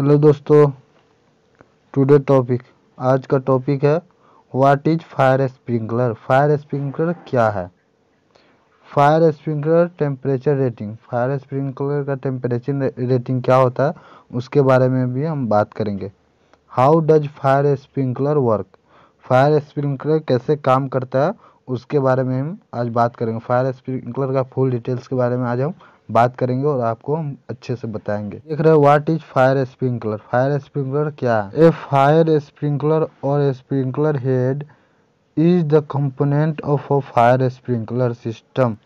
Hello दोस्तों today topic आज का टॉपिक है what is fire sprinkler fire sprinkler क्या है fire sprinkler temperature rating fire sprinkler का टेम्परेचर रेटिंग क्या होता है उसके बारे में भी हम बात करेंगे how does fire sprinkler work fire sprinkler कैसे काम करता है उसके बारे में हम आज बात करेंगे फायर स्प्रिंकलर का फुल डिटेल्स के बारे में आज हम बात करेंगे और आपको हम अच्छे से बताएंगे देख रहे हो what is fire sprinkler fire sprinkler क्या ए फायर स्प्रिंकलर और sprinkler head is the component of a fire sprinkler system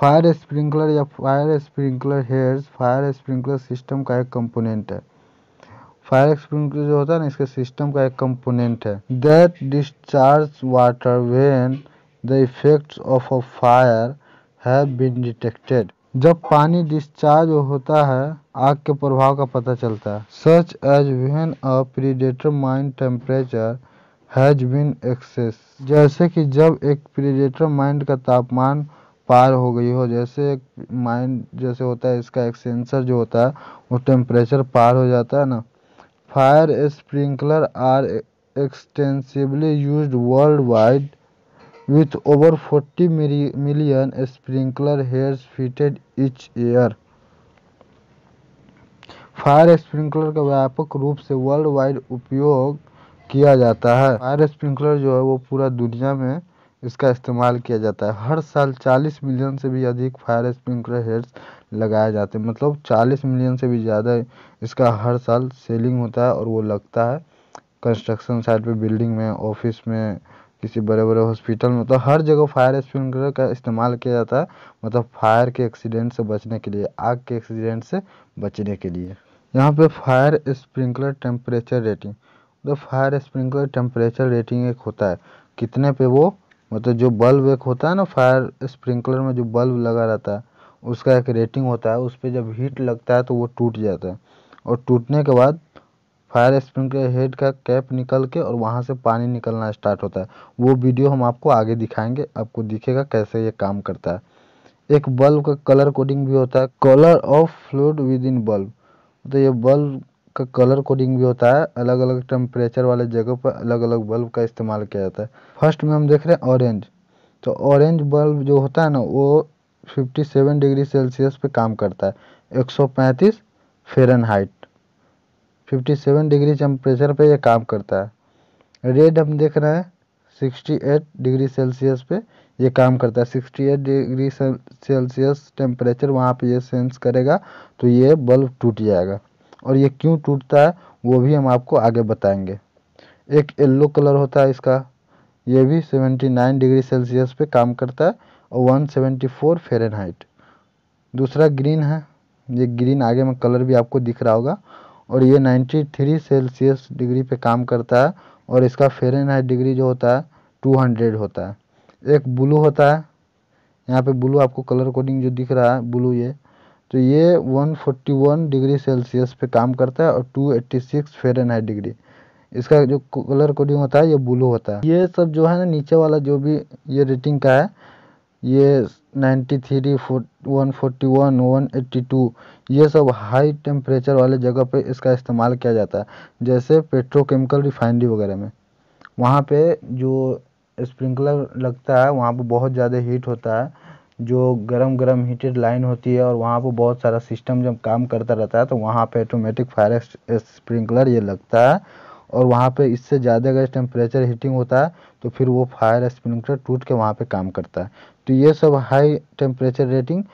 fire sprinkler या fire sprinkler head fire sprinkler system का एक कंपोनेंट है फायर स्प्रिंकलर जो होता है ना इसके सिस्टम का एक कंपोनेंट है that discharge water when the effects of a fire have been detected जब पानी डिस्चार्ज होता है, आग के प्रभाव का पता चलता है such as when a predetermined temperature has been exceeded जैसे कि जब एक प्रीडेटर माइंड का तापमान पार हो गई हो जैसे एक माइंड जैसे होता है इसका एक सेंसर जो होता है वो टेम्परेचर पार हो जाता है ना fire sprinkler are extensively used world wide with over 40 million sprinkler heads fitted each year. Fire sprinkler का व्यापक रूप से वर्ल्ड वाइड उपयोग किया जाता है फायर स्प्रिंकलर जो है वो पूरा दुनिया में इसका इस्तेमाल किया जाता है हर साल 40 मिलियन से भी अधिक फायर स्प्रिंकलर हेड्स लगाए जाते हैं मतलब 40 मिलियन से भी ज़्यादा इसका हर साल सेलिंग होता है और वो लगता है कंस्ट्रक्शन साइट पे बिल्डिंग में ऑफिस में किसी बड़े बड़े हॉस्पिटल में तो हर जगह फायर स्प्रिंकलर का इस्तेमाल किया जाता है मतलब फायर के एक्सीडेंट से बचने के लिए आग के एक्सीडेंट से बचने के लिए यहाँ पे फायर स्प्रिंकलर टेम्परेचर रेटिंग तो फायर स्प्रिंकलर टेम्परेचर रेटिंग एक होता है कितने पे वो मतलब जो बल्ब एक होता है ना फायर स्प्रिंकलर में जो बल्ब लगा रहता है उसका एक रेटिंग होता है उस पर जब हीट लगता है तो वो टूट जाता है और टूटने के बाद फायर स्प्रिंकलर हेड का कैप निकल के और वहाँ से पानी निकलना स्टार्ट होता है वो वीडियो हम आपको आगे दिखाएंगे आपको दिखेगा कैसे ये काम करता है एक बल्ब का कलर कोडिंग भी होता है colour of fluid within bulb तो ये बल्ब का कलर कोडिंग भी होता है अलग अलग टेम्परेचर वाले जगह पर अलग अलग बल्ब का इस्तेमाल किया जाता है फर्स्ट में हम देख रहे हैं ऑरेंज तो ऑरेंज बल्ब जो होता है ना वो 57 डिग्री सेल्सियस पे काम करता है 135 फेरनहाइट 57 डिग्री टेम्परेचर पे ये काम करता है रेड हम देख रहे हैं 68 डिग्री सेल्सियस पे ये काम करता है 68 डिग्री सेल्सियस टेम्परेचर वहाँ पे ये सेंस करेगा तो ये बल्ब टूट जाएगा और ये क्यों टूटता है वो भी हम आपको आगे बताएंगे एक येल्लो कलर होता है इसका ये भी 79 डिग्री सेल्सियस पे काम करता है और 174 फ़ारेनहाइट दूसरा ग्रीन है ये ग्रीन आगे में कलर भी आपको दिख रहा होगा और ये 93 सेल्सियस डिग्री पे काम करता है और इसका फेरेनहाइट डिग्री जो होता है 200 होता है एक ब्लू होता है यहाँ पे ब्लू आपको कलर कोडिंग जो दिख रहा है ब्लू ये तो ये 141 डिग्री सेल्सियस पे काम करता है और 286 फेरेनहाइट डिग्री इसका जो कलर कोडिंग होता है ये ब्लू होता है ये सब जो है ना नीचे वाला जो भी ये रेटिंग का है ये ninety three one forty one one eighty two ये सब हाई टेम्परेचर वाले जगह पे इसका इस्तेमाल किया जाता है जैसे पेट्रोकेमिकल रिफाइनरी वगैरह में वहाँ पे जो स्प्रिंकलर लगता है वहाँ पे बहुत ज़्यादा हीट होता है जो गरम गरम हीटेड लाइन होती है और वहाँ पे बहुत सारा सिस्टम जब काम करता रहता है तो वहाँ पे ऑटोमेटिक फायर स्प्रिंकलर ये लगता है और वहाँ पे इससे ज़्यादा अगर टेम्परेचर हीटिंग होता है तो फिर वो फायर स्प्रिंकलर टूट के वहाँ पे काम करता है तो ये सब हाई टेम्परेचर रेटिंग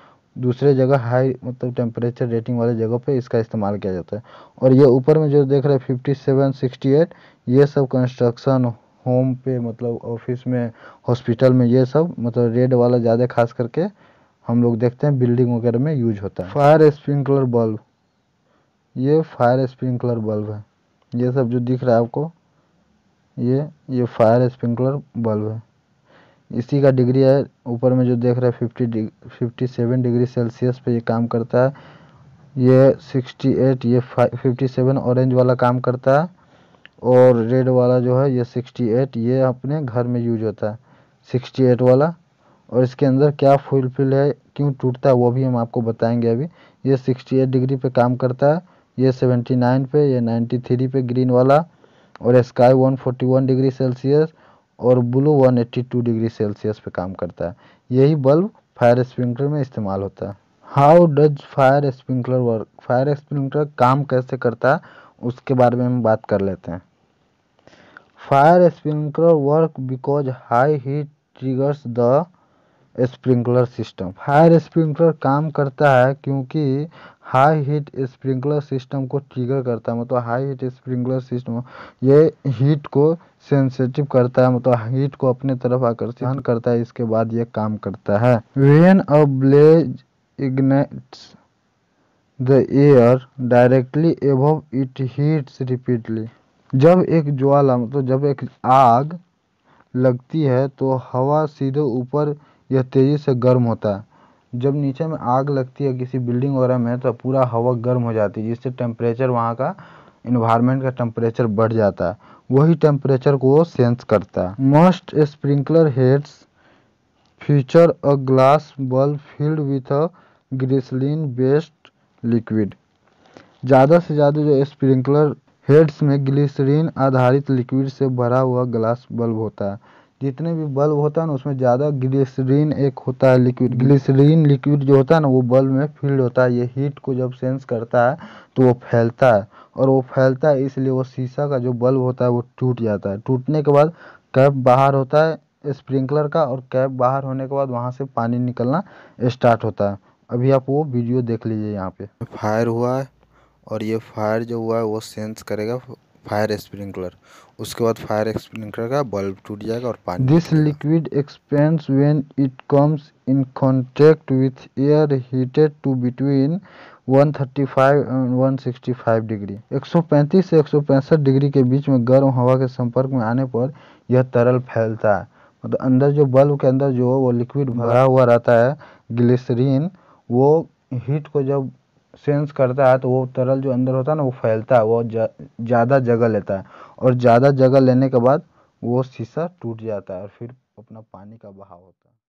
दूसरे जगह हाई मतलब टेम्परेचर रेटिंग वाले जगह पे इसका इस्तेमाल किया जाता है और ये ऊपर में जो देख रहे हैं फिफ्टी सेवन सिक्सटी एट ये सब कंस्ट्रक्शन होम पे मतलब ऑफिस में हॉस्पिटल में ये सब मतलब रेड वाला ज़्यादा खास करके हम लोग देखते हैं बिल्डिंग वगैरह में यूज होता है फायर स्प्रिंकलर बल्ब ये फायर स्प्रिंकलर बल्ब है ये सब जो दिख रहा है आपको ये ये फायर स्प्रिंकलर बल्ब है इसी का डिग्री है ऊपर में जो देख रहे हैं fifty deg fifty seven degree Celsius पे ये काम करता है ये सिक्सटी एट ये फिफ्टी सेवन ऑरेंज वाला काम करता है और रेड वाला जो है ये सिक्सटी एट ये अपने घर में यूज होता है सिक्सटी एट वाला और इसके अंदर क्या फुलफिल है क्यों टूटता है वो भी हम आपको बताएंगे अभी ये सिक्सटी एट डिग्री पे काम करता है ये 79 पे ये 93 पे ग्रीन वाला और स्काई 141 डिग्री सेल्सियस और ब्लू 182 डिग्री सेल्सियस पे काम करता है यही बल्ब फायर स्प्रिंकलर में इस्तेमाल होता है how does fire sprinkler work fire sprinkler काम कैसे करता है उसके बारे में हम बात कर लेते हैं fire sprinkler work because high heat triggers the sprinkler system fire sprinkler काम करता है क्योंकि हाई हीट स्प्रिंकलर सिस्टम को ट्रिगर करता है मतलब हाई हीट स्प्रिंकलर सिस्टम ये हीट को सेंसेटिव करता है मतलब हीट को अपने तरफ आकर्षण करता है इसके बाद ये काम करता है when a blaze ignites the air directly above it heats repeatedly जब एक ज्वाला मतलब जब एक आग लगती है तो हवा सीधे ऊपर यह तेजी से गर्म होता है जब नीचे में आग लगती है किसी बिल्डिंग वगैरह में तो पूरा हवा गर्म हो जाती है जिससे टेम्परेचर वहाँ का इन्वायरमेंट का टेम्परेचर बढ़ जाता है वही टेम्परेचर को सेंस करता है most sprinkler heads feature a glass bulb filled with a glycerin based liquid ज़्यादा से ज़्यादा जो स्प्रिंकलर हेड्स में ग्लिसरीन आधारित लिक्विड से भरा हुआ ग्लास बल्ब होता है जितने भी बल्ब होता है ना उसमें ज़्यादा ग्लिसरीन एक होता है लिक्विड ग्लिसरीन लिक्विड जो होता है ना वो बल्ब में फील्ड होता है ये हीट को जब सेंस करता है तो वो फैलता है और वो फैलता है इसलिए वो शीशा का जो बल्ब होता है वो टूट जाता है टूटने के बाद कैप बाहर होता है स्प्रिंकलर का और कैप बाहर होने के बाद वहाँ से पानी निकलना स्टार्ट होता है अभी आप वो वीडियो देख लीजिए यहाँ पे फायर हुआ है और ये फायर जो हुआ है वो सेंस करेगा फायर स्प्रिंकलर उसके बाद फायर स्प्रिंकलर का बल्ब टूट जाएगा और पानी this liquid expands when it comes in contact with air heated to between 135 and 165 degree 135 से 165 डिग्री के बीच में गर्म हवा के संपर्क में आने पर यह तरल फैलता है मतलब अंदर जो बल्ब के अंदर जो वो लिक्विड भरा हुआ रहता है ग्लिसरीन वो हीट को जब सेंस करता है तो वो तरल जो अंदर होता है ना वो फैलता है वो ज़्यादा जा, जगह लेता है और ज़्यादा जगह लेने के बाद वो शीशा टूट जाता है और फिर अपना पानी का बहाव होता है